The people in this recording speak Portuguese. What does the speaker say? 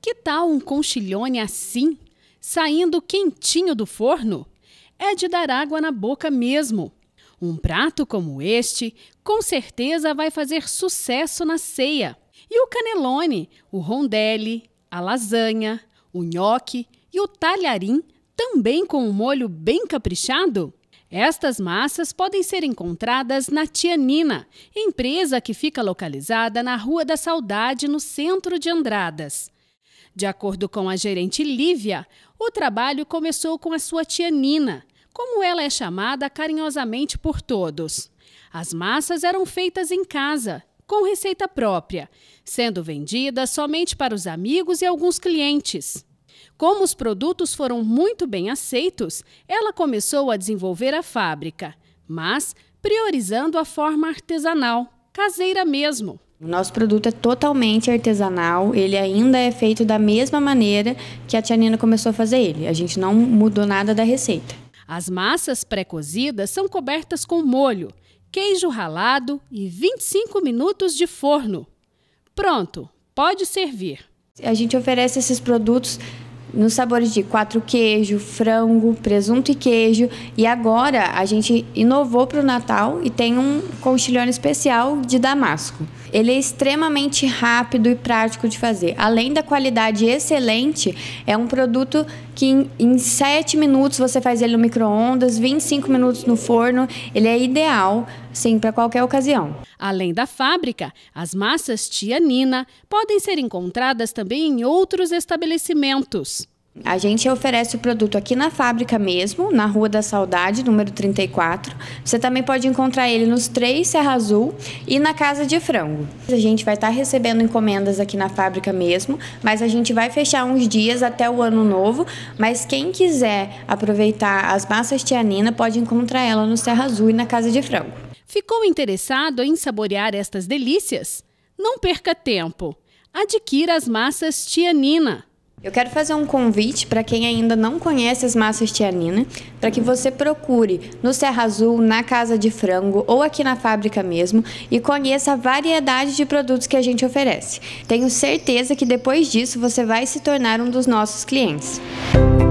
Que tal um conchilhone assim, saindo quentinho do forno? É de dar água na boca mesmo. Um prato como este, com certeza vai fazer sucesso na ceia. E o canelone, o rondelli, a lasanha, o nhoque e o talharim, também com um molho bem caprichado? Estas massas podem ser encontradas na Tianina, empresa que fica localizada na Rua da Saudade, no centro de Andradas. De acordo com a gerente Lívia, o trabalho começou com a sua tia Nina, como ela é chamada carinhosamente por todos. As massas eram feitas em casa, com receita própria, sendo vendidas somente para os amigos e alguns clientes. Como os produtos foram muito bem aceitos, ela começou a desenvolver a fábrica, mas priorizando a forma artesanal, caseira mesmo. Nosso produto é totalmente artesanal, ele ainda é feito da mesma maneira que a tia começou a fazer ele. A gente não mudou nada da receita. As massas pré-cozidas são cobertas com molho, queijo ralado e 25 minutos de forno. Pronto, pode servir. A gente oferece esses produtos nos sabores de quatro queijo, frango, presunto e queijo. E agora a gente inovou para o Natal e tem um conchilhone especial de damasco. Ele é extremamente rápido e prático de fazer. Além da qualidade excelente, é um produto que em, em 7 minutos você faz ele no micro-ondas, 25 minutos no forno. Ele é ideal Sim, para qualquer ocasião. Além da fábrica, as massas Tia Nina podem ser encontradas também em outros estabelecimentos. A gente oferece o produto aqui na fábrica mesmo, na Rua da Saudade, número 34. Você também pode encontrar ele nos três Serra Azul e na Casa de Frango. A gente vai estar tá recebendo encomendas aqui na fábrica mesmo, mas a gente vai fechar uns dias até o ano novo. Mas quem quiser aproveitar as massas Tianina pode encontrar ela no Serra Azul e na Casa de Frango. Ficou interessado em saborear estas delícias? Não perca tempo. Adquira as massas Tianina. Eu quero fazer um convite para quem ainda não conhece as massas Tianina, para que você procure no Serra Azul, na Casa de Frango ou aqui na fábrica mesmo e conheça a variedade de produtos que a gente oferece. Tenho certeza que depois disso você vai se tornar um dos nossos clientes. Música